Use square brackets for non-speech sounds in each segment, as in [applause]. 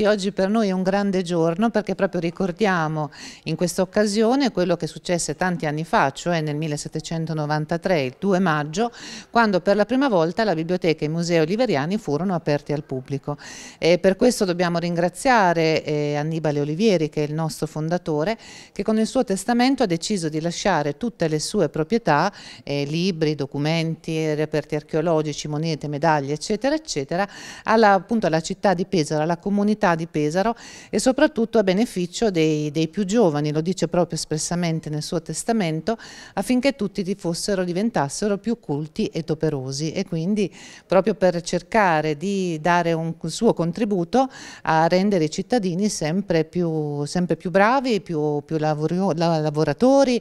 infatti oggi per noi è un grande giorno perché proprio ricordiamo in questa occasione quello che successe tanti anni fa, cioè nel 1793, il 2 maggio, quando per la prima volta la biblioteca e i musei oliveriani furono aperti al pubblico. E per questo dobbiamo ringraziare eh, Annibale Olivieri, che è il nostro fondatore, che con il suo testamento ha deciso di lasciare tutte le sue proprietà, eh, libri, documenti, reperti archeologici, monete, medaglie, eccetera, eccetera, alla, appunto alla città di Pesaro, alla comunità città di Pesaro e soprattutto a beneficio dei, dei più giovani, lo dice proprio espressamente nel suo testamento, affinché tutti fossero, diventassero più culti ed operosi e quindi proprio per cercare di dare un suo contributo a rendere i cittadini sempre più, sempre più bravi, più, più lavorio, lavoratori,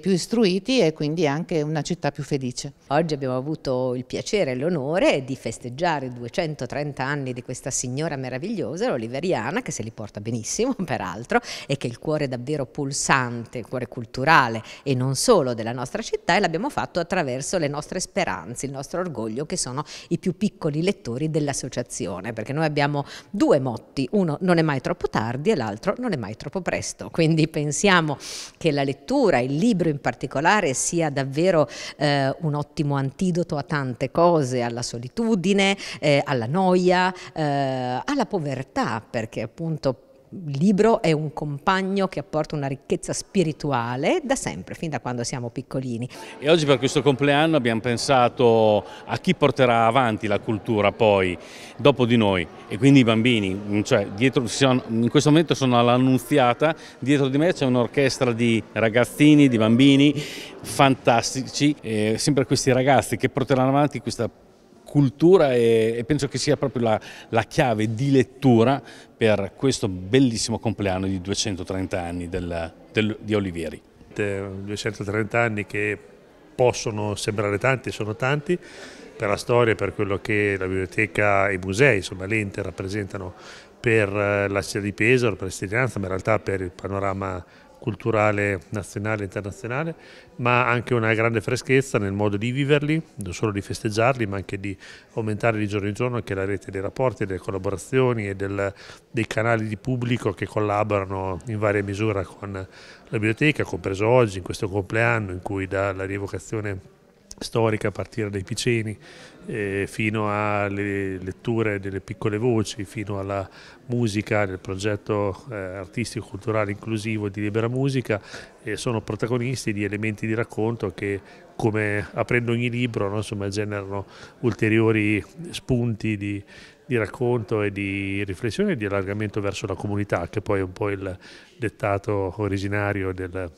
più istruiti e quindi anche una città più felice. Oggi abbiamo avuto il piacere e l'onore di festeggiare 230 anni di questa signora meravigliosa, oliveriana, che se li porta benissimo [laughs] peraltro, e che è il cuore davvero pulsante, il cuore culturale e non solo della nostra città, e l'abbiamo fatto attraverso le nostre speranze, il nostro orgoglio, che sono i più piccoli lettori dell'associazione, perché noi abbiamo due motti, uno non è mai troppo tardi e l'altro non è mai troppo presto, quindi pensiamo che la lettura, il libro in particolare, sia davvero eh, un ottimo antidoto a tante cose, alla solitudine, eh, alla noia, eh, alla povertà, perché appunto il libro è un compagno che apporta una ricchezza spirituale da sempre, fin da quando siamo piccolini. E oggi per questo compleanno abbiamo pensato a chi porterà avanti la cultura poi, dopo di noi, e quindi i bambini. Cioè, dietro, in questo momento sono all'Annunziata, dietro di me c'è un'orchestra di ragazzini, di bambini fantastici, eh, sempre questi ragazzi che porteranno avanti questa cultura e, e penso che sia proprio la, la, chiave di lettura per questo bellissimo compleanno di 230 anni del, del, di Olivieri. 230 anni che possono sembrare tanti, sono tanti, per la storia, per quello che la biblioteca e i musei, insomma l'Inter rappresentano per eh, la città di Pesaro, per la cittadinanza, ma in realtà per il panorama culturale nazionale e internazionale, ma anche una grande freschezza nel modo di viverli, non solo di festeggiarli, ma anche di aumentare di giorno in giorno anche la rete dei rapporti, delle collaborazioni e del, dei canali di pubblico che collaborano in varia misura con la biblioteca, compreso oggi, in questo compleanno in cui dalla rievocazione storica a partire dai Piceni eh, fino alle letture delle piccole voci, fino alla musica del progetto eh, artistico culturale inclusivo di Libera Musica eh, sono protagonisti di elementi di racconto che come aprendo ogni libro no, insomma, generano ulteriori spunti di, di racconto e di riflessione e di allargamento verso la comunità, che poi è un po' il dettato originario del,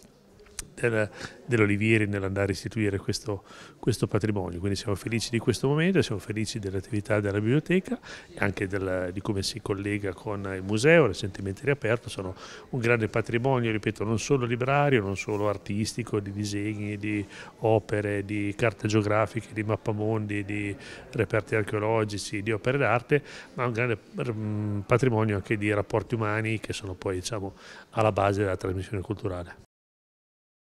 della, dell'Olivieri nell'andare a istituire questo, questo, patrimonio. Quindi siamo felici di questo momento, siamo felici dell'attività della biblioteca e anche della, di come si collega con il museo recentemente riaperto. Sono un grande patrimonio, ripeto, non solo librario, non solo artistico, di disegni, di opere, di carte geografiche, di mappamondi, di reperti archeologici, di opere d'arte, ma un grande mm, patrimonio anche di rapporti umani che sono poi diciamo, alla base della trasmissione culturale.